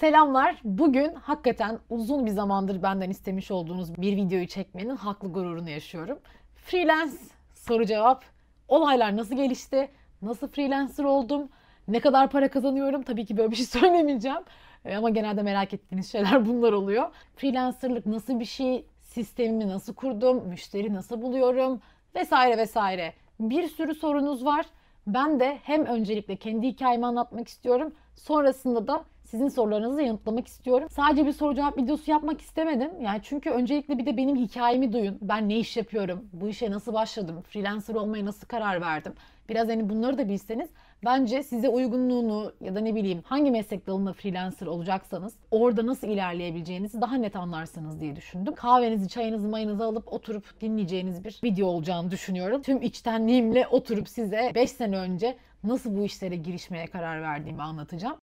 Selamlar. Bugün hakikaten uzun bir zamandır benden istemiş olduğunuz bir videoyu çekmenin haklı gururunu yaşıyorum. Freelance soru cevap. Olaylar nasıl gelişti? Nasıl freelancer oldum? Ne kadar para kazanıyorum? Tabii ki böyle bir şey söylemeyeceğim. E, ama genelde merak ettiğiniz şeyler bunlar oluyor. Freelancerlık nasıl bir şey? Sistemimi nasıl kurdum? Müşteri nasıl buluyorum? Vesaire vesaire. Bir sürü sorunuz var. Ben de hem öncelikle kendi hikayemi anlatmak istiyorum. Sonrasında da sizin sorularınızı yanıtlamak istiyorum. Sadece bir soru cevap videosu yapmak istemedim. Yani çünkü öncelikle bir de benim hikayemi duyun. Ben ne iş yapıyorum? Bu işe nasıl başladım? Freelancer olmaya nasıl karar verdim? Biraz hani bunları da bilseniz bence size uygunluğunu ya da ne bileyim hangi meslek dalında freelancer olacaksanız orada nasıl ilerleyebileceğinizi daha net anlarsınız diye düşündüm. Kahvenizi, çayınızı, mayınızı alıp oturup dinleyeceğiniz bir video olacağını düşünüyorum. Tüm içtenliğimle oturup size 5 sene önce nasıl bu işlere girişmeye karar verdiğimi anlatacağım.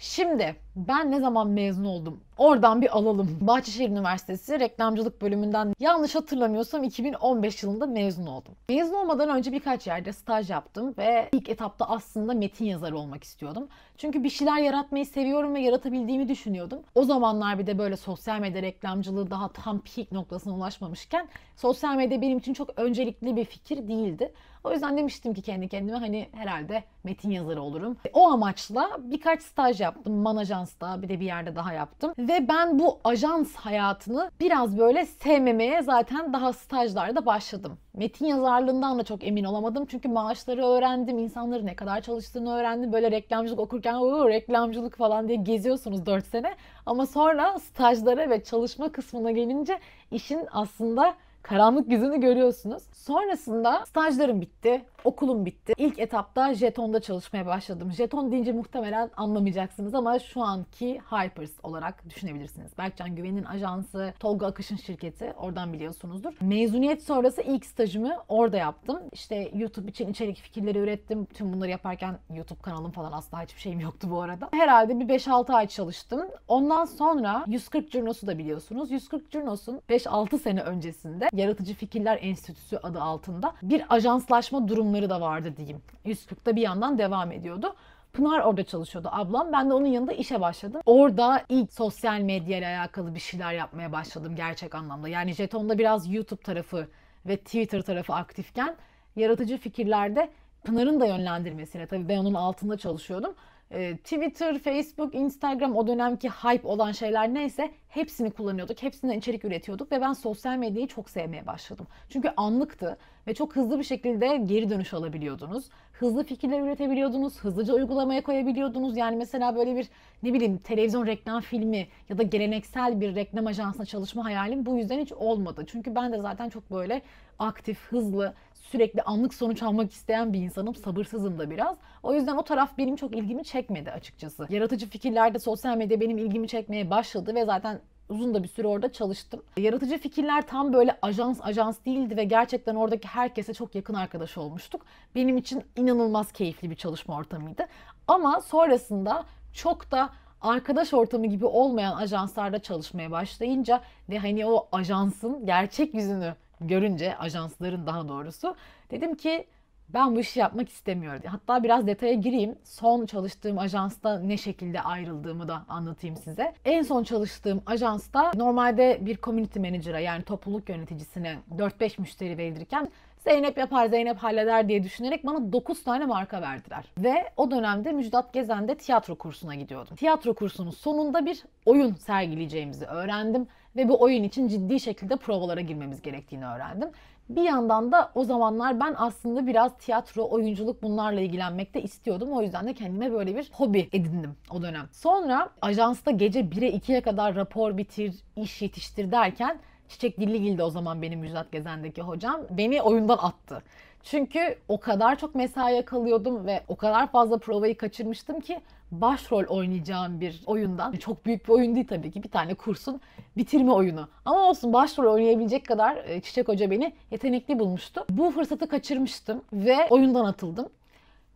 Şimdi ben ne zaman mezun oldum? Oradan bir alalım. Bahçeşehir Üniversitesi reklamcılık bölümünden yanlış hatırlamıyorsam 2015 yılında mezun oldum. Mezun olmadan önce birkaç yerde staj yaptım ve ilk etapta aslında metin yazarı olmak istiyordum. Çünkü bir şeyler yaratmayı seviyorum ve yaratabildiğimi düşünüyordum. O zamanlar bir de böyle sosyal medya reklamcılığı daha tam peak noktasına ulaşmamışken sosyal medya benim için çok öncelikli bir fikir değildi. O yüzden demiştim ki kendi kendime hani herhalde metin yazarı olurum. E, o amaçla birkaç staj yaptım. Manajan ajansta bir de bir yerde daha yaptım. Ve ben bu ajans hayatını biraz böyle sevmemeye zaten daha stajlarda başladım. Metin yazarlığından da çok emin olamadım. Çünkü maaşları öğrendim, insanların ne kadar çalıştığını öğrendim. Böyle reklamcılık okurken o reklamcılık falan diye geziyorsunuz 4 sene. Ama sonra stajlara ve çalışma kısmına gelince işin aslında karanlık yüzünü görüyorsunuz. Sonrasında stajlarım bitti okulum bitti. İlk etapta jetonda çalışmaya başladım. Jeton deyince muhtemelen anlamayacaksınız ama şu anki Hypers olarak düşünebilirsiniz. Berkcan Güven'in ajansı, Tolga Akış'ın şirketi oradan biliyorsunuzdur. Mezuniyet sonrası ilk stajımı orada yaptım. İşte YouTube için içerik fikirleri ürettim. Tüm bunları yaparken YouTube kanalım falan asla hiçbir şeyim yoktu bu arada. Herhalde bir 5-6 ay çalıştım. Ondan sonra 140 Curnos'u da biliyorsunuz. 140 Curnos'un 5-6 sene öncesinde Yaratıcı Fikirler Enstitüsü adı altında bir ajanslaşma durumu sunumları da vardı diyeyim. 140'ta bir yandan devam ediyordu. Pınar orada çalışıyordu ablam. Ben de onun yanında işe başladım. Orada ilk sosyal medyayla alakalı bir şeyler yapmaya başladım gerçek anlamda. Yani Jeton'da biraz YouTube tarafı ve Twitter tarafı aktifken yaratıcı fikirlerde Pınar'ın da yönlendirmesiyle tabii ben onun altında çalışıyordum. Ee, Twitter, Facebook, Instagram o dönemki hype olan şeyler neyse Hepsini kullanıyorduk, hepsinden içerik üretiyorduk ve ben sosyal medyayı çok sevmeye başladım. Çünkü anlıktı ve çok hızlı bir şekilde geri dönüş alabiliyordunuz. Hızlı fikirler üretebiliyordunuz, hızlıca uygulamaya koyabiliyordunuz. Yani mesela böyle bir ne bileyim televizyon reklam filmi ya da geleneksel bir reklam ajansına çalışma hayalim bu yüzden hiç olmadı. Çünkü ben de zaten çok böyle aktif, hızlı, sürekli anlık sonuç almak isteyen bir insanım. Sabırsızım da biraz. O yüzden o taraf benim çok ilgimi çekmedi açıkçası. Yaratıcı fikirlerde sosyal medya benim ilgimi çekmeye başladı ve zaten uzun da bir süre orada çalıştım. Yaratıcı fikirler tam böyle ajans ajans değildi ve gerçekten oradaki herkese çok yakın arkadaş olmuştuk. Benim için inanılmaz keyifli bir çalışma ortamıydı. Ama sonrasında çok da arkadaş ortamı gibi olmayan ajanslarda çalışmaya başlayınca ve hani o ajansın gerçek yüzünü görünce ajansların daha doğrusu dedim ki ben bu işi yapmak istemiyorum. Hatta biraz detaya gireyim. Son çalıştığım ajansta ne şekilde ayrıldığımı da anlatayım size. En son çalıştığım ajansta normalde bir community manager'a yani topluluk yöneticisine 4-5 müşteri verilirken Zeynep yapar, Zeynep halleder diye düşünerek bana 9 tane marka verdiler. Ve o dönemde Müjdat Gezen'de tiyatro kursuna gidiyordum. Tiyatro kursunun sonunda bir oyun sergileyeceğimizi öğrendim ve bu oyun için ciddi şekilde provalara girmemiz gerektiğini öğrendim. Bir yandan da o zamanlar ben aslında biraz tiyatro, oyunculuk bunlarla ilgilenmekte istiyordum. O yüzden de kendime böyle bir hobi edindim o dönem. Sonra ajansta gece 1'e 2'ye kadar rapor bitir, iş yetiştir derken Çiçek Dilligil de o zaman benim Müjdat Gezen'deki hocam beni oyundan attı. Çünkü o kadar çok mesaiye kalıyordum ve o kadar fazla provayı kaçırmıştım ki başrol oynayacağım bir oyundan. Çok büyük bir oyun değil tabii ki. Bir tane kursun bitirme oyunu. Ama olsun başrol oynayabilecek kadar e, Çiçek Hoca beni yetenekli bulmuştu. Bu fırsatı kaçırmıştım ve oyundan atıldım.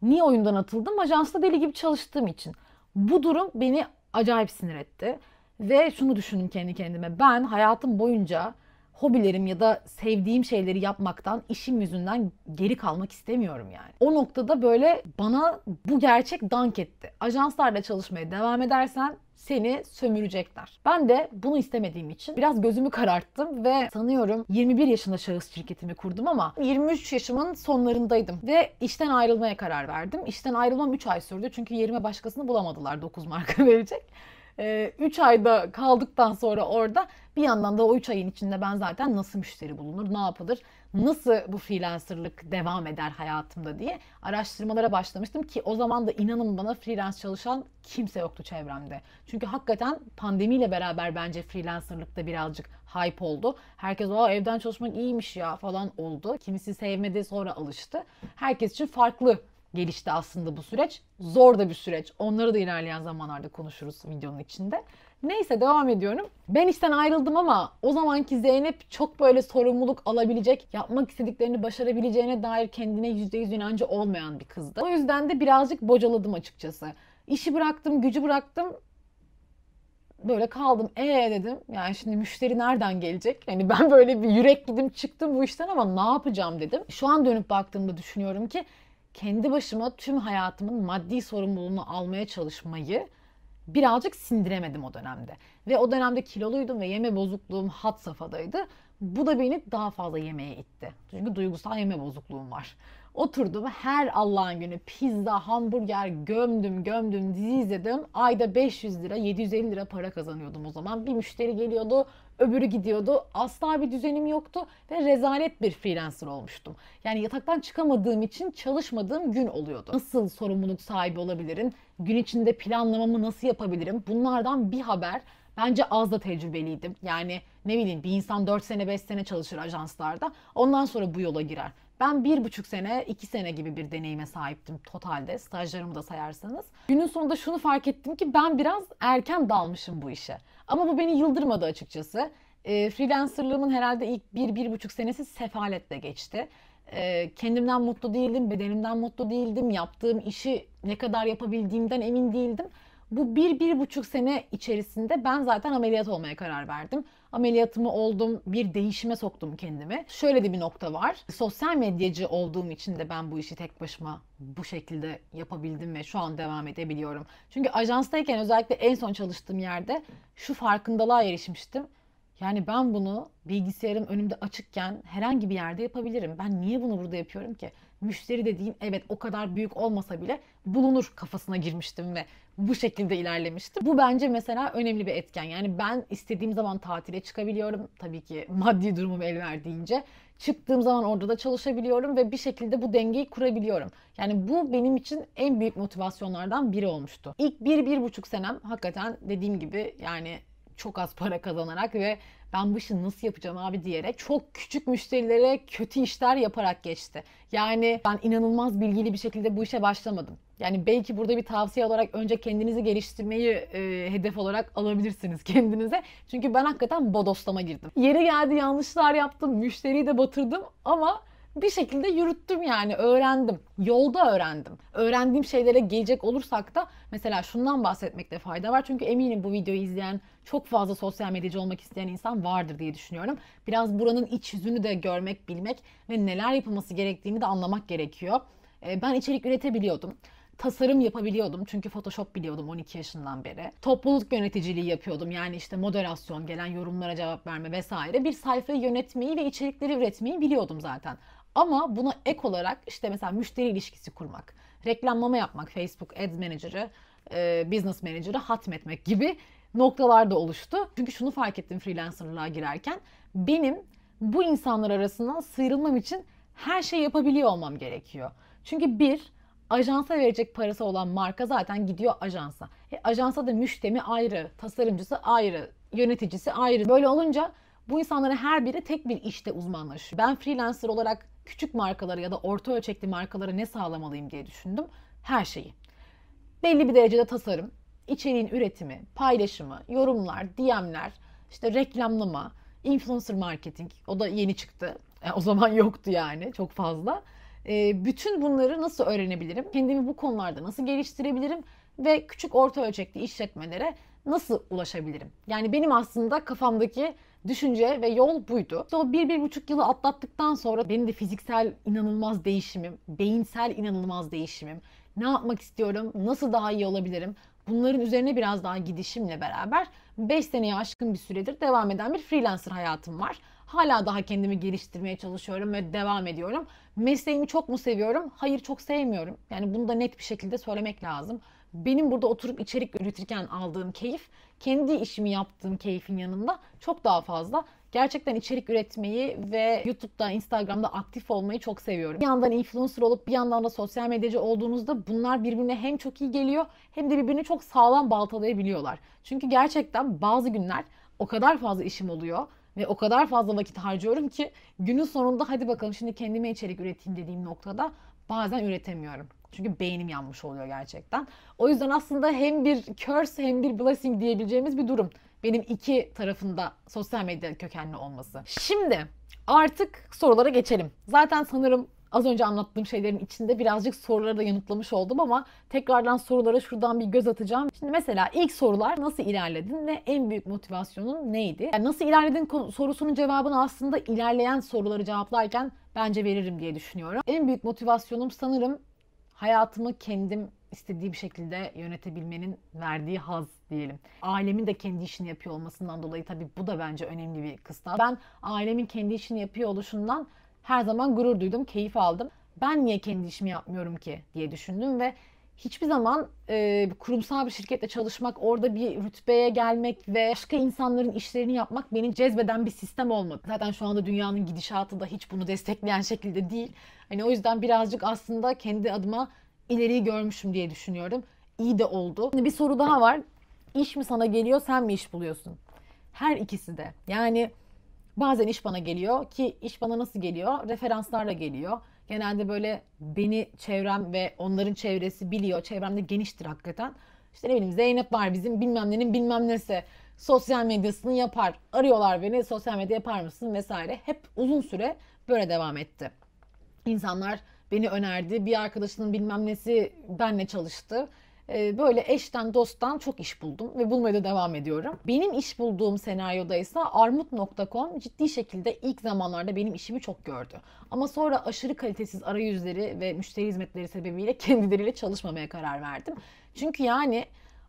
Niye oyundan atıldım? Ajansla deli gibi çalıştığım için. Bu durum beni acayip sinir etti. Ve şunu düşündüm kendi kendime. Ben hayatım boyunca hobilerim ya da sevdiğim şeyleri yapmaktan işim yüzünden geri kalmak istemiyorum yani. O noktada böyle bana bu gerçek dank etti. Ajanslarla çalışmaya devam edersen seni sömürecekler. Ben de bunu istemediğim için biraz gözümü kararttım ve sanıyorum 21 yaşında şahıs şirketimi kurdum ama 23 yaşımın sonlarındaydım ve işten ayrılmaya karar verdim. İşten ayrılmam 3 ay sürdü çünkü yerime başkasını bulamadılar 9 marka verecek. 3 ee, ayda kaldıktan sonra orada bir yandan da o 3 ayın içinde ben zaten nasıl müşteri bulunur, ne yapılır, nasıl bu freelancerlık devam eder hayatımda diye araştırmalara başlamıştım ki o zaman da inanın bana freelance çalışan kimse yoktu çevremde. Çünkü hakikaten pandemiyle beraber bence freelancerlıkta birazcık hype oldu. Herkes o evden çalışmak iyiymiş ya falan oldu. Kimisi sevmedi sonra alıştı. Herkes için farklı gelişti aslında bu süreç. Zor da bir süreç. Onları da ilerleyen zamanlarda konuşuruz videonun içinde. Neyse devam ediyorum. Ben işten ayrıldım ama o zamanki Zeynep çok böyle sorumluluk alabilecek, yapmak istediklerini başarabileceğine dair kendine %100 inancı olmayan bir kızdı. O yüzden de birazcık bocaladım açıkçası. İşi bıraktım, gücü bıraktım. Böyle kaldım. Ee dedim. Yani şimdi müşteri nereden gelecek? Yani ben böyle bir yürek gidim çıktım bu işten ama ne yapacağım dedim. Şu an dönüp baktığımda düşünüyorum ki kendi başıma tüm hayatımın maddi sorumluluğunu almaya çalışmayı birazcık sindiremedim o dönemde. Ve o dönemde kiloluydum ve yeme bozukluğum hat safhadaydı. Bu da beni daha fazla yemeğe itti. Çünkü duygusal yeme bozukluğum var. Oturdum her Allah'ın günü pizza, hamburger gömdüm gömdüm dizi izledim. Ayda 500 lira 750 lira para kazanıyordum o zaman. Bir müşteri geliyordu öbürü gidiyordu. Asla bir düzenim yoktu ve rezalet bir freelancer olmuştum. Yani yataktan çıkamadığım için çalışmadığım gün oluyordu. Nasıl sorumluluk sahibi olabilirim? Gün içinde planlamamı nasıl yapabilirim? Bunlardan bir haber Bence az da tecrübeliydim. Yani ne bileyim bir insan 4 sene 5 sene çalışır ajanslarda. Ondan sonra bu yola girer. Ben bir buçuk sene, iki sene gibi bir deneyime sahiptim totalde. Stajlarımı da sayarsanız. Günün sonunda şunu fark ettim ki ben biraz erken dalmışım bu işe. Ama bu beni yıldırmadı açıkçası. E, freelancerlığımın herhalde ilk bir, bir buçuk senesi sefaletle geçti. E, kendimden mutlu değildim, bedenimden mutlu değildim. Yaptığım işi ne kadar yapabildiğimden emin değildim. Bu bir, bir buçuk sene içerisinde ben zaten ameliyat olmaya karar verdim. Ameliyatımı oldum, bir değişime soktum kendimi. Şöyle de bir nokta var. Sosyal medyacı olduğum için de ben bu işi tek başıma bu şekilde yapabildim ve şu an devam edebiliyorum. Çünkü ajanstayken özellikle en son çalıştığım yerde şu farkındalığa erişmiştim. Yani ben bunu bilgisayarım önümde açıkken herhangi bir yerde yapabilirim. Ben niye bunu burada yapıyorum ki? müşteri dediğim evet o kadar büyük olmasa bile bulunur kafasına girmiştim ve bu şekilde ilerlemiştim. Bu bence mesela önemli bir etken. Yani ben istediğim zaman tatile çıkabiliyorum. Tabii ki maddi durumum el verdiğince. Çıktığım zaman orada da çalışabiliyorum ve bir şekilde bu dengeyi kurabiliyorum. Yani bu benim için en büyük motivasyonlardan biri olmuştu. İlk bir, bir buçuk senem hakikaten dediğim gibi yani çok az para kazanarak ve ben bu işi nasıl yapacağım abi diyerek çok küçük müşterilere kötü işler yaparak geçti. Yani ben inanılmaz bilgili bir şekilde bu işe başlamadım. Yani belki burada bir tavsiye olarak önce kendinizi geliştirmeyi e, hedef olarak alabilirsiniz kendinize. Çünkü ben hakikaten bodoslama girdim. Yeri geldi yanlışlar yaptım, müşteriyi de batırdım ama bir şekilde yürüttüm yani öğrendim. Yolda öğrendim. Öğrendiğim şeylere gelecek olursak da mesela şundan bahsetmekte fayda var. Çünkü eminim bu videoyu izleyen çok fazla sosyal medyacı olmak isteyen insan vardır diye düşünüyorum. Biraz buranın iç yüzünü de görmek, bilmek ve neler yapılması gerektiğini de anlamak gerekiyor. Ee, ben içerik üretebiliyordum tasarım yapabiliyordum. Çünkü Photoshop biliyordum 12 yaşından beri. Topluluk yöneticiliği yapıyordum. Yani işte moderasyon, gelen yorumlara cevap verme vesaire. Bir sayfayı yönetmeyi ve içerikleri üretmeyi biliyordum zaten. Ama buna ek olarak işte mesela müşteri ilişkisi kurmak, reklamlama yapmak, Facebook Ads Manager'ı, e, Business Manager'ı hatmetmek gibi noktalar da oluştu. Çünkü şunu fark ettim freelancerlığa girerken. Benim bu insanlar arasından sıyrılmam için her şey yapabiliyor olmam gerekiyor. Çünkü bir, ajansa verecek parası olan marka zaten gidiyor ajansa. E, ajansa da müştemi ayrı, tasarımcısı ayrı, yöneticisi ayrı. Böyle olunca bu insanların her biri tek bir işte uzmanlaşıyor. Ben freelancer olarak küçük markaları ya da orta ölçekli markaları ne sağlamalıyım diye düşündüm. Her şeyi. Belli bir derecede tasarım, içeriğin üretimi, paylaşımı, yorumlar, DM'ler, işte reklamlama, influencer marketing o da yeni çıktı. E, o zaman yoktu yani çok fazla. E, bütün bunları nasıl öğrenebilirim? Kendimi bu konularda nasıl geliştirebilirim? Ve küçük orta ölçekli işletmelere nasıl ulaşabilirim? Yani benim aslında kafamdaki düşünce ve yol buydu. İşte o bir, bir buçuk yılı atlattıktan sonra benim de fiziksel inanılmaz değişimim, beyinsel inanılmaz değişimim, ne yapmak istiyorum, nasıl daha iyi olabilirim, bunların üzerine biraz daha gidişimle beraber 5 seneye aşkın bir süredir devam eden bir freelancer hayatım var. Hala daha kendimi geliştirmeye çalışıyorum ve devam ediyorum. Mesleğimi çok mu seviyorum? Hayır çok sevmiyorum. Yani bunu da net bir şekilde söylemek lazım. Benim burada oturup içerik üretirken aldığım keyif kendi işimi yaptığım keyfin yanında çok daha fazla gerçekten içerik üretmeyi ve YouTube'da, Instagram'da aktif olmayı çok seviyorum. Bir yandan influencer olup bir yandan da sosyal medyacı olduğunuzda bunlar birbirine hem çok iyi geliyor hem de birbirini çok sağlam baltalayabiliyorlar. Çünkü gerçekten bazı günler o kadar fazla işim oluyor ve o kadar fazla vakit harcıyorum ki günün sonunda hadi bakalım şimdi kendime içerik üreteyim dediğim noktada bazen üretemiyorum. Çünkü beynim yanmış oluyor gerçekten. O yüzden aslında hem bir curse hem bir blessing diyebileceğimiz bir durum. Benim iki tarafında sosyal medya kökenli olması. Şimdi artık sorulara geçelim. Zaten sanırım az önce anlattığım şeylerin içinde birazcık soruları da yanıtlamış oldum ama tekrardan sorulara şuradan bir göz atacağım. Şimdi mesela ilk sorular nasıl ilerledin ve en büyük motivasyonun neydi? Yani nasıl ilerledin sorusunun cevabını aslında ilerleyen soruları cevaplarken bence veririm diye düşünüyorum. En büyük motivasyonum sanırım hayatımı kendim istediğim şekilde yönetebilmenin verdiği haz diyelim. Ailemin de kendi işini yapıyor olmasından dolayı tabii bu da bence önemli bir kıstas. Ben ailemin kendi işini yapıyor oluşundan her zaman gurur duydum, keyif aldım. Ben niye kendi işimi yapmıyorum ki diye düşündüm ve hiçbir zaman e, kurumsal bir şirkette çalışmak, orada bir rütbeye gelmek ve başka insanların işlerini yapmak beni cezbeden bir sistem olmadı. Zaten şu anda dünyanın gidişatı da hiç bunu destekleyen şekilde değil. Hani o yüzden birazcık aslında kendi adıma ileriyi görmüşüm diye düşünüyorum. İyi de oldu. Şimdi bir soru daha var. İş mi sana geliyor, sen mi iş buluyorsun? Her ikisi de. Yani bazen iş bana geliyor ki iş bana nasıl geliyor? Referanslarla geliyor Genelde böyle beni çevrem ve onların çevresi biliyor. Çevremde geniştir hakikaten. İşte ne bileyim Zeynep var bizim bilmem nenin bilmem nesi. Sosyal medyasını yapar. Arıyorlar beni sosyal medya yapar mısın vesaire. Hep uzun süre böyle devam etti. İnsanlar beni önerdi. Bir arkadaşının bilmem nesi benle çalıştı. Ee, böyle eşten dosttan çok iş buldum ve bulmaya da devam ediyorum. Benim iş bulduğum senaryoda ise armut.com ciddi şekilde ilk zamanlarda benim işimi çok gördü. Ama sonra aşırı kalitesiz arayüzleri ve müşteri hizmetleri sebebiyle kendileriyle çalışmamaya karar verdim. Çünkü yani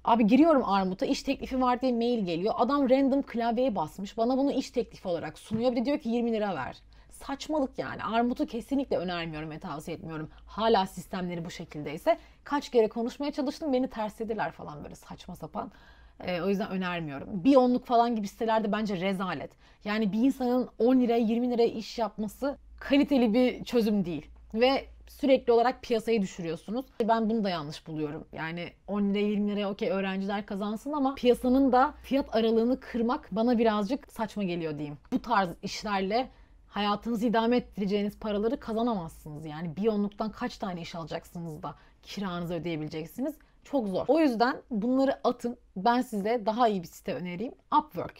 Abi giriyorum Armut'a iş teklifi var diye mail geliyor. Adam random klavyeye basmış. Bana bunu iş teklifi olarak sunuyor. Bir de diyor ki 20 lira ver saçmalık yani. Armut'u kesinlikle önermiyorum ve tavsiye etmiyorum. Hala sistemleri bu şekildeyse kaç kere konuşmaya çalıştım beni terslediler falan böyle saçma sapan. E, o yüzden önermiyorum. Bir onluk falan gibi sitelerde bence rezalet. Yani bir insanın 10 liraya 20 liraya iş yapması kaliteli bir çözüm değil. Ve sürekli olarak piyasayı düşürüyorsunuz. Ben bunu da yanlış buluyorum. Yani 10 liraya 20 liraya okey öğrenciler kazansın ama piyasanın da fiyat aralığını kırmak bana birazcık saçma geliyor diyeyim. Bu tarz işlerle hayatınızı idame ettireceğiniz paraları kazanamazsınız. Yani bir onluktan kaç tane iş alacaksınız da kiranızı ödeyebileceksiniz. Çok zor. O yüzden bunları atın. Ben size daha iyi bir site önereyim. Upwork.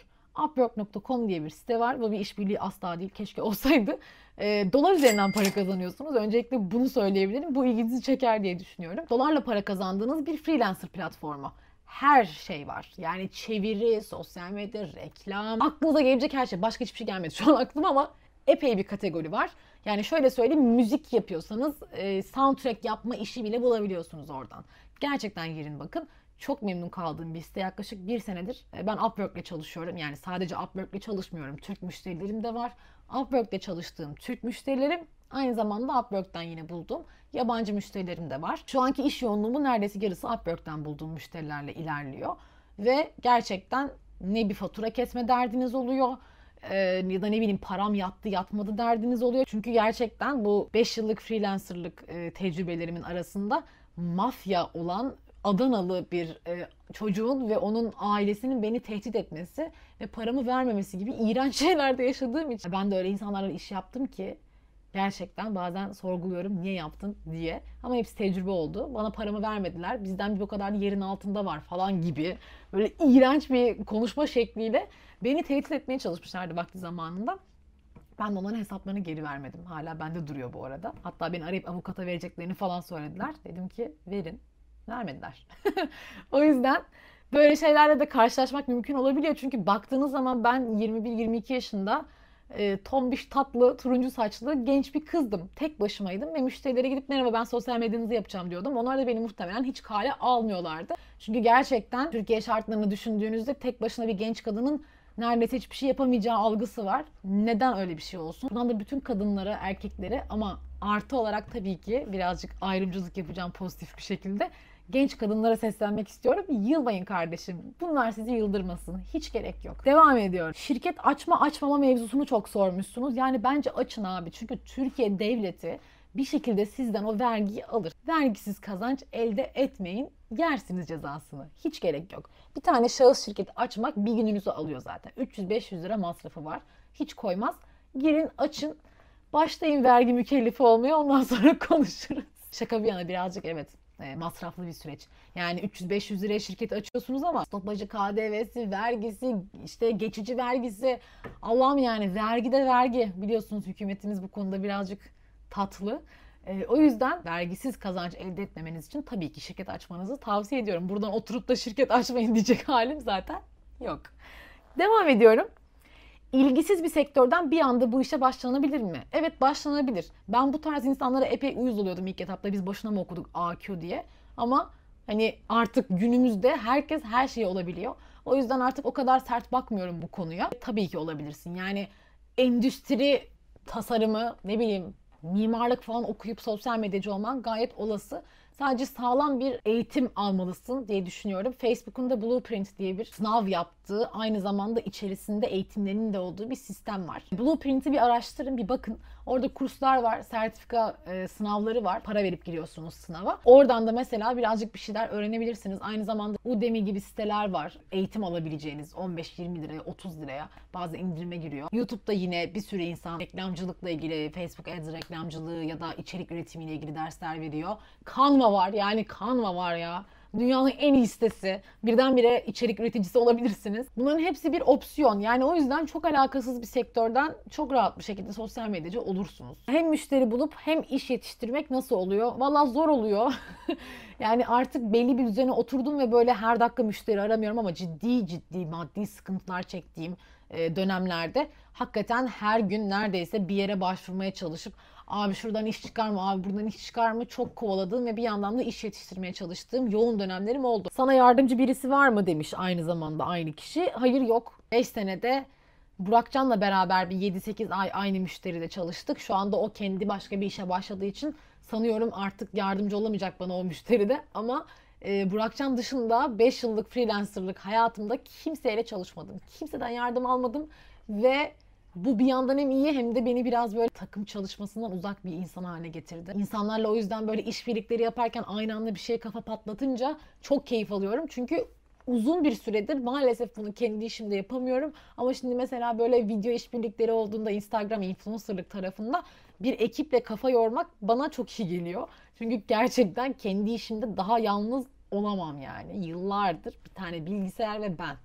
Upwork.com diye bir site var. Bu bir işbirliği asla değil. Keşke olsaydı. E, dolar üzerinden para kazanıyorsunuz. Öncelikle bunu söyleyebilirim. Bu ilginizi çeker diye düşünüyorum. Dolarla para kazandığınız bir freelancer platformu her şey var. Yani çeviri, sosyal medya, reklam, aklınıza gelecek her şey. Başka hiçbir şey gelmedi şu an aklıma ama epey bir kategori var. Yani şöyle söyleyeyim müzik yapıyorsanız e, soundtrack yapma işi bile bulabiliyorsunuz oradan. Gerçekten girin bakın. Çok memnun kaldığım bir site yaklaşık bir senedir. E, ben Upwork'le çalışıyorum. Yani sadece Upwork'le çalışmıyorum. Türk müşterilerim de var. Upwork'le çalıştığım Türk müşterilerim Aynı zamanda Upwork'ten yine buldum. Yabancı müşterilerim de var. Şu anki iş yoğunluğumun neredeyse yarısı Upwork'ten bulduğum müşterilerle ilerliyor. Ve gerçekten ne bir fatura kesme derdiniz oluyor e, ya da ne bileyim param yattı yatmadı derdiniz oluyor. Çünkü gerçekten bu 5 yıllık freelancerlık e, tecrübelerimin arasında mafya olan Adanalı bir e, çocuğun ve onun ailesinin beni tehdit etmesi ve paramı vermemesi gibi iğrenç şeylerde yaşadığım için ben de öyle insanlarla iş yaptım ki gerçekten bazen sorguluyorum niye yaptın diye. Ama hepsi tecrübe oldu. Bana paramı vermediler. Bizden bir o kadar yerin altında var falan gibi. Böyle iğrenç bir konuşma şekliyle beni tehdit etmeye çalışmışlardı vakti zamanında. Ben de onların hesaplarını geri vermedim. Hala bende duruyor bu arada. Hatta beni arayıp avukata vereceklerini falan söylediler. Dedim ki verin. Vermediler. o yüzden böyle şeylerle de karşılaşmak mümkün olabiliyor. Çünkü baktığınız zaman ben 21-22 yaşında e, tombiş tatlı turuncu saçlı genç bir kızdım. Tek başımaydım ve müşterilere gidip merhaba ben sosyal medyanızı yapacağım diyordum. Onlar da beni muhtemelen hiç kale almıyorlardı. Çünkü gerçekten Türkiye şartlarını düşündüğünüzde tek başına bir genç kadının neredeyse hiçbir şey yapamayacağı algısı var. Neden öyle bir şey olsun? Buradan da bütün kadınlara, erkeklere ama artı olarak tabii ki birazcık ayrımcılık yapacağım pozitif bir şekilde genç kadınlara seslenmek istiyorum. Yılmayın kardeşim. Bunlar sizi yıldırmasın. Hiç gerek yok. Devam ediyorum. Şirket açma açmama mevzusunu çok sormuşsunuz. Yani bence açın abi. Çünkü Türkiye devleti bir şekilde sizden o vergiyi alır. Vergisiz kazanç elde etmeyin. Yersiniz cezasını. Hiç gerek yok. Bir tane şahıs şirketi açmak bir gününüzü alıyor zaten. 300-500 lira masrafı var. Hiç koymaz. Girin açın. Başlayın vergi mükellefi olmaya ondan sonra konuşuruz. Şaka bir yana birazcık evet e, masraflı bir süreç. Yani 300-500 liraya şirket açıyorsunuz ama stopajı, KDV'si, vergisi, işte geçici vergisi. Allah'ım yani vergi de vergi. Biliyorsunuz hükümetimiz bu konuda birazcık tatlı. E, o yüzden vergisiz kazanç elde etmemeniz için tabii ki şirket açmanızı tavsiye ediyorum. Buradan oturup da şirket açmayın diyecek halim zaten yok. Devam ediyorum ilgisiz bir sektörden bir anda bu işe başlanabilir mi? Evet başlanabilir. Ben bu tarz insanlara epey uyuz oluyordum ilk etapta. Biz boşuna mı okuduk AQ diye. Ama hani artık günümüzde herkes her şeyi olabiliyor. O yüzden artık o kadar sert bakmıyorum bu konuya. Tabii ki olabilirsin. Yani endüstri tasarımı ne bileyim mimarlık falan okuyup sosyal medyacı olman gayet olası sadece sağlam bir eğitim almalısın diye düşünüyorum. Facebook'un da Blueprint diye bir sınav yaptığı, aynı zamanda içerisinde eğitimlerinin de olduğu bir sistem var. Blueprint'i bir araştırın, bir bakın. Orada kurslar var, sertifika e, sınavları var. Para verip giriyorsunuz sınava. Oradan da mesela birazcık bir şeyler öğrenebilirsiniz. Aynı zamanda Udemy gibi siteler var. Eğitim alabileceğiniz 15-20 liraya, 30 liraya bazı indirime giriyor. YouTube'da yine bir sürü insan reklamcılıkla ilgili, Facebook Ads reklamcılığı ya da içerik üretimiyle ilgili dersler veriyor. Canva var yani Canva var ya dünyanın en iyi sitesi, birdenbire içerik üreticisi olabilirsiniz. Bunların hepsi bir opsiyon. Yani o yüzden çok alakasız bir sektörden çok rahat bir şekilde sosyal medyacı olursunuz. Hem müşteri bulup hem iş yetiştirmek nasıl oluyor? Valla zor oluyor. yani artık belli bir düzene oturdum ve böyle her dakika müşteri aramıyorum ama ciddi ciddi maddi sıkıntılar çektiğim e, dönemlerde hakikaten her gün neredeyse bir yere başvurmaya çalışıp abi şuradan iş çıkar mı abi buradan iş çıkar mı çok kovaladığım ve bir yandan da iş yetiştirmeye çalıştığım yoğun dönemlerim oldu. Sana yardımcı birisi var mı demiş aynı zamanda aynı kişi. Hayır yok. 5 senede Burakcan'la beraber bir 7-8 ay aynı müşteride çalıştık. Şu anda o kendi başka bir işe başladığı için sanıyorum artık yardımcı olamayacak bana o müşteride ama e, Burakcan dışında 5 yıllık freelancerlık hayatımda kimseyle çalışmadım. Kimseden yardım almadım ve bu bir yandan hem iyi hem de beni biraz böyle takım çalışmasından uzak bir insan haline getirdi. İnsanlarla o yüzden böyle işbirlikleri yaparken aynı anda bir şeye kafa patlatınca çok keyif alıyorum. Çünkü uzun bir süredir maalesef bunu kendi işimde yapamıyorum. Ama şimdi mesela böyle video işbirlikleri olduğunda Instagram influencerlık tarafında bir ekiple kafa yormak bana çok iyi geliyor. Çünkü gerçekten kendi işimde daha yalnız olamam yani. Yıllardır bir tane bilgisayar ve ben.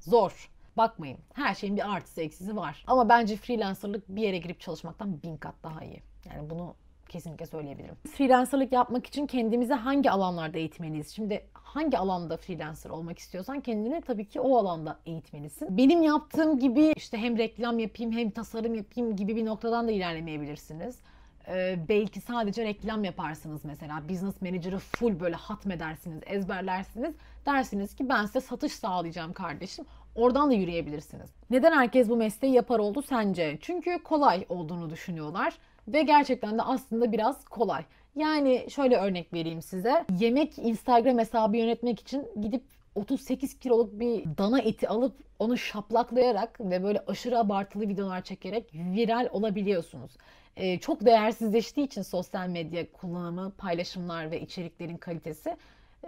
Zor. Bakmayın her şeyin bir artısı eksisi var. Ama bence freelancerlık bir yere girip çalışmaktan bin kat daha iyi. Yani bunu kesinlikle söyleyebilirim. Freelancerlık yapmak için kendimizi hangi alanlarda eğitmeliyiz? Şimdi hangi alanda freelancer olmak istiyorsan kendini tabii ki o alanda eğitmelisin. Benim yaptığım gibi işte hem reklam yapayım hem tasarım yapayım gibi bir noktadan da ilerlemeyebilirsiniz. Ee, belki sadece reklam yaparsınız mesela. Business Manager'ı full böyle hatmedersiniz, ezberlersiniz. Dersiniz ki ben size satış sağlayacağım kardeşim. Oradan da yürüyebilirsiniz. Neden herkes bu mesleği yapar oldu sence? Çünkü kolay olduğunu düşünüyorlar ve gerçekten de aslında biraz kolay. Yani şöyle örnek vereyim size. Yemek Instagram hesabı yönetmek için gidip 38 kiloluk bir dana eti alıp onu şaplaklayarak ve böyle aşırı abartılı videolar çekerek viral olabiliyorsunuz. Ee, çok değersizleştiği için sosyal medya kullanımı, paylaşımlar ve içeriklerin kalitesi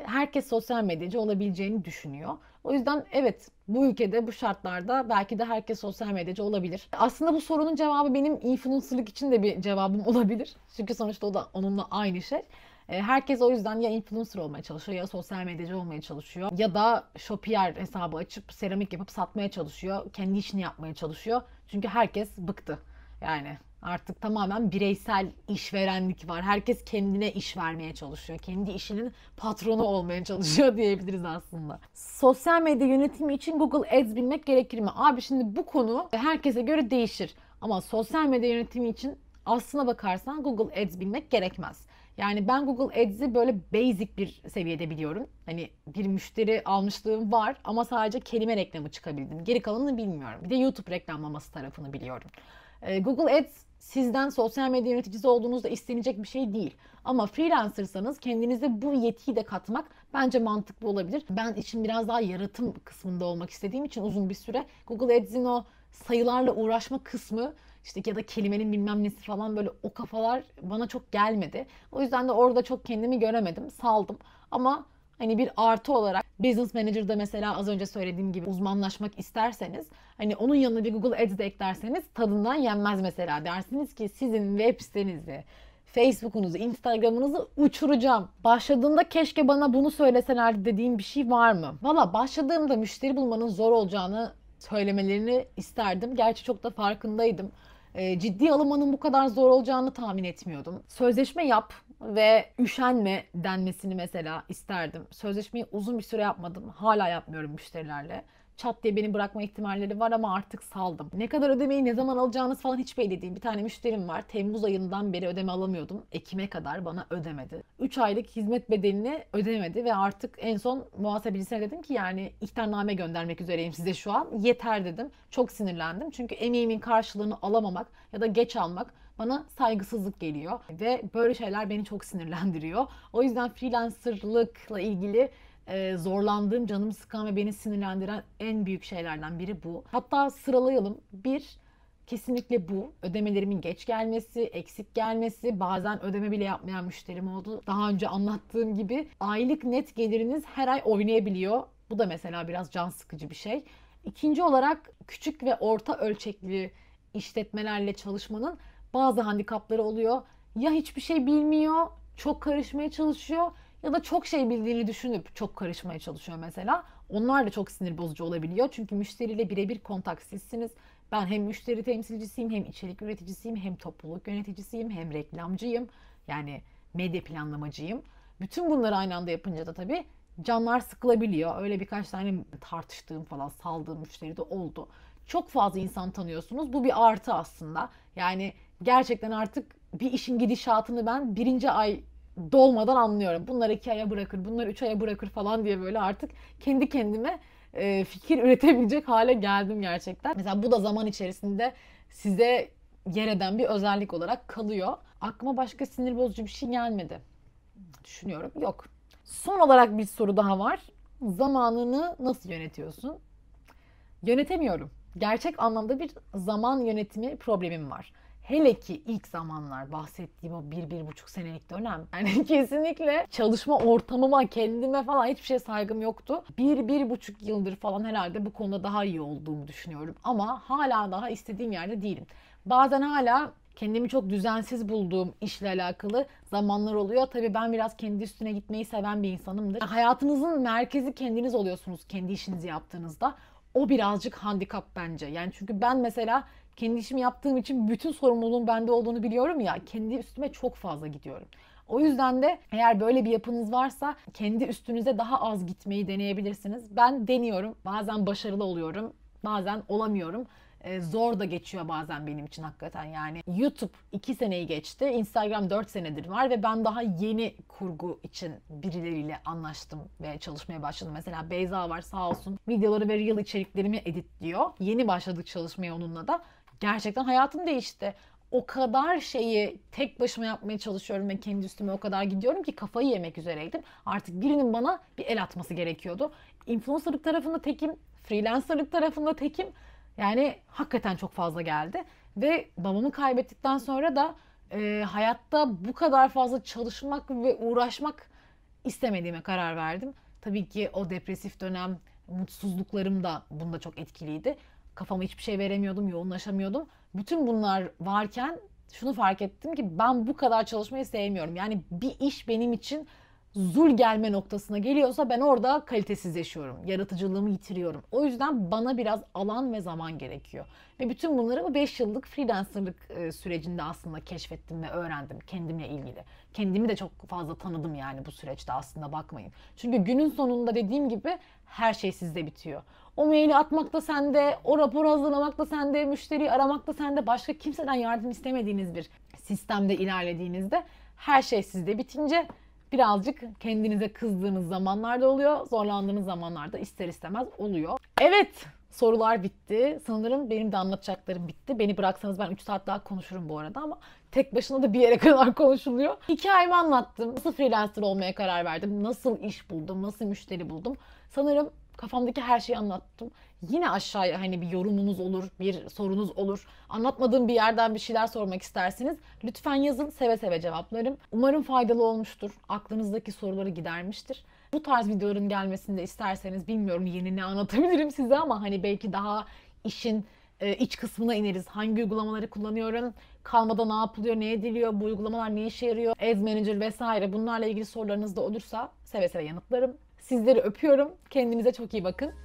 herkes sosyal medyacı olabileceğini düşünüyor. O yüzden evet bu ülkede bu şartlarda belki de herkes sosyal medyacı olabilir. Aslında bu sorunun cevabı benim influencerlık için de bir cevabım olabilir. Çünkü sonuçta o da onunla aynı şey. E, herkes o yüzden ya influencer olmaya çalışıyor ya sosyal medyacı olmaya çalışıyor ya da Shopier hesabı açıp seramik yapıp satmaya çalışıyor. Kendi işini yapmaya çalışıyor. Çünkü herkes bıktı yani Artık tamamen bireysel işverenlik var. Herkes kendine iş vermeye çalışıyor. Kendi işinin patronu olmaya çalışıyor diyebiliriz aslında. Sosyal medya yönetimi için Google Ads bilmek gerekir mi? Abi şimdi bu konu herkese göre değişir. Ama sosyal medya yönetimi için aslına bakarsan Google Ads bilmek gerekmez. Yani ben Google Ads'i böyle basic bir seviyede biliyorum. Hani bir müşteri almışlığım var ama sadece kelime reklamı çıkabildim. Geri kalanını bilmiyorum. Bir de YouTube reklamlaması tarafını biliyorum. Ee, Google Ads sizden sosyal medya yöneticisi olduğunuzda istenecek bir şey değil. Ama freelancersanız kendinize bu yetiyi de katmak bence mantıklı olabilir. Ben için biraz daha yaratım kısmında olmak istediğim için uzun bir süre Google Ads'in o sayılarla uğraşma kısmı işte ya da kelimenin bilmem nesi falan böyle o kafalar bana çok gelmedi. O yüzden de orada çok kendimi göremedim, saldım. Ama Hani bir artı olarak Business manager Manager'da mesela az önce söylediğim gibi uzmanlaşmak isterseniz hani onun yanına bir Google Ads de eklerseniz tadından yenmez mesela. Dersiniz ki sizin web sitenizi Facebook'unuzu, Instagram'ınızı uçuracağım. Başladığımda keşke bana bunu söyleselerdi dediğim bir şey var mı? Valla başladığımda müşteri bulmanın zor olacağını söylemelerini isterdim. Gerçi çok da farkındaydım. Ee, ciddi alınmanın bu kadar zor olacağını tahmin etmiyordum. Sözleşme yap, ve üşenme denmesini mesela isterdim. Sözleşmeyi uzun bir süre yapmadım. Hala yapmıyorum müşterilerle. Çat diye beni bırakma ihtimalleri var ama artık saldım. Ne kadar ödemeyi ne zaman alacağınız falan hiç belli değil. Bir tane müşterim var. Temmuz ayından beri ödeme alamıyordum. Ekim'e kadar bana ödemedi. 3 aylık hizmet bedelini ödemedi ve artık en son muhasebecisine dedim ki yani ihtarname göndermek üzereyim size şu an. Yeter dedim. Çok sinirlendim. Çünkü emeğimin karşılığını alamamak ya da geç almak bana saygısızlık geliyor ve böyle şeyler beni çok sinirlendiriyor. O yüzden freelancerlıkla ilgili e, zorlandığım, canımı sıkan ve beni sinirlendiren en büyük şeylerden biri bu. Hatta sıralayalım. Bir, kesinlikle bu. Ödemelerimin geç gelmesi, eksik gelmesi, bazen ödeme bile yapmayan müşterim oldu. Daha önce anlattığım gibi aylık net geliriniz her ay oynayabiliyor. Bu da mesela biraz can sıkıcı bir şey. İkinci olarak küçük ve orta ölçekli işletmelerle çalışmanın bazı handikapları oluyor. Ya hiçbir şey bilmiyor, çok karışmaya çalışıyor ya da çok şey bildiğini düşünüp çok karışmaya çalışıyor mesela. Onlar da çok sinir bozucu olabiliyor. Çünkü müşteriyle birebir kontaksizsiniz Ben hem müşteri temsilcisiyim, hem içerik üreticisiyim, hem topluluk yöneticisiyim, hem reklamcıyım. Yani medya planlamacıyım. Bütün bunları aynı anda yapınca da tabii canlar sıkılabiliyor. Öyle birkaç tane tartıştığım falan saldığım müşteri de oldu. Çok fazla insan tanıyorsunuz. Bu bir artı aslında. Yani gerçekten artık bir işin gidişatını ben birinci ay dolmadan anlıyorum. Bunlar iki aya bırakır, bunlar üç aya bırakır falan diye böyle artık kendi kendime e, fikir üretebilecek hale geldim gerçekten. Mesela bu da zaman içerisinde size yer eden bir özellik olarak kalıyor. Aklıma başka sinir bozucu bir şey gelmedi. Düşünüyorum. Yok. Son olarak bir soru daha var. Zamanını nasıl yönetiyorsun? Yönetemiyorum. Gerçek anlamda bir zaman yönetimi problemim var. Hele ki ilk zamanlar bahsettiğim o bir, bir buçuk senelik dönem. Yani kesinlikle çalışma ortamıma, kendime falan hiçbir şeye saygım yoktu. Bir, bir buçuk yıldır falan herhalde bu konuda daha iyi olduğumu düşünüyorum. Ama hala daha istediğim yerde değilim. Bazen hala kendimi çok düzensiz bulduğum işle alakalı zamanlar oluyor. Tabii ben biraz kendi üstüne gitmeyi seven bir insanımdır. Hayatınızın merkezi kendiniz oluyorsunuz kendi işinizi yaptığınızda. O birazcık handikap bence. Yani çünkü ben mesela kendi işimi yaptığım için bütün sorumluluğun bende olduğunu biliyorum ya kendi üstüme çok fazla gidiyorum. O yüzden de eğer böyle bir yapınız varsa kendi üstünüze daha az gitmeyi deneyebilirsiniz. Ben deniyorum. Bazen başarılı oluyorum. Bazen olamıyorum e, zor da geçiyor bazen benim için hakikaten. Yani YouTube 2 seneyi geçti, Instagram 4 senedir var ve ben daha yeni kurgu için birileriyle anlaştım ve çalışmaya başladım. Mesela Beyza var sağ olsun videoları ve reel içeriklerimi editliyor. Yeni başladık çalışmaya onunla da gerçekten hayatım değişti. O kadar şeyi tek başıma yapmaya çalışıyorum ve kendi üstüme o kadar gidiyorum ki kafayı yemek üzereydim. Artık birinin bana bir el atması gerekiyordu. Influencerlık tarafında tekim, freelancerlık tarafında tekim. Yani hakikaten çok fazla geldi. Ve babamı kaybettikten sonra da e, hayatta bu kadar fazla çalışmak ve uğraşmak istemediğime karar verdim. Tabii ki o depresif dönem mutsuzluklarım da bunda çok etkiliydi kafama hiçbir şey veremiyordum, yoğunlaşamıyordum. Bütün bunlar varken şunu fark ettim ki ben bu kadar çalışmayı sevmiyorum. Yani bir iş benim için zul gelme noktasına geliyorsa ben orada kalitesizleşiyorum. Yaratıcılığımı yitiriyorum. O yüzden bana biraz alan ve zaman gerekiyor. Ve bütün bunları bu 5 yıllık freelancerlık e, sürecinde aslında keşfettim ve öğrendim kendimle ilgili. Kendimi de çok fazla tanıdım yani bu süreçte aslında bakmayın. Çünkü günün sonunda dediğim gibi her şey sizde bitiyor. O maili atmak da sende, o raporu hazırlamak da sende, müşteriyi aramak da sende, başka kimseden yardım istemediğiniz bir sistemde ilerlediğinizde her şey sizde bitince birazcık kendinize kızdığınız zamanlarda oluyor, zorlandığınız zamanlarda ister istemez oluyor. Evet, sorular bitti. Sanırım benim de anlatacaklarım bitti. Beni bıraksanız ben 3 saat daha konuşurum bu arada ama tek başına da bir yere kadar konuşuluyor. Hikayemi anlattım. Nasıl freelancer olmaya karar verdim? Nasıl iş buldum? Nasıl müşteri buldum? Sanırım Kafamdaki her şeyi anlattım. Yine aşağıya hani bir yorumunuz olur, bir sorunuz olur. Anlatmadığım bir yerden bir şeyler sormak isterseniz lütfen yazın. Seve seve cevaplarım. Umarım faydalı olmuştur. Aklınızdaki soruları gidermiştir. Bu tarz videoların gelmesini de isterseniz bilmiyorum yeni ne anlatabilirim size ama hani belki daha işin e, iç kısmına ineriz. Hangi uygulamaları kullanıyorum, kalmada ne yapılıyor, ne ediliyor, bu uygulamalar ne işe yarıyor, Ez Manager vesaire bunlarla ilgili sorularınız da olursa seve seve yanıtlarım. Sizleri öpüyorum. Kendinize çok iyi bakın.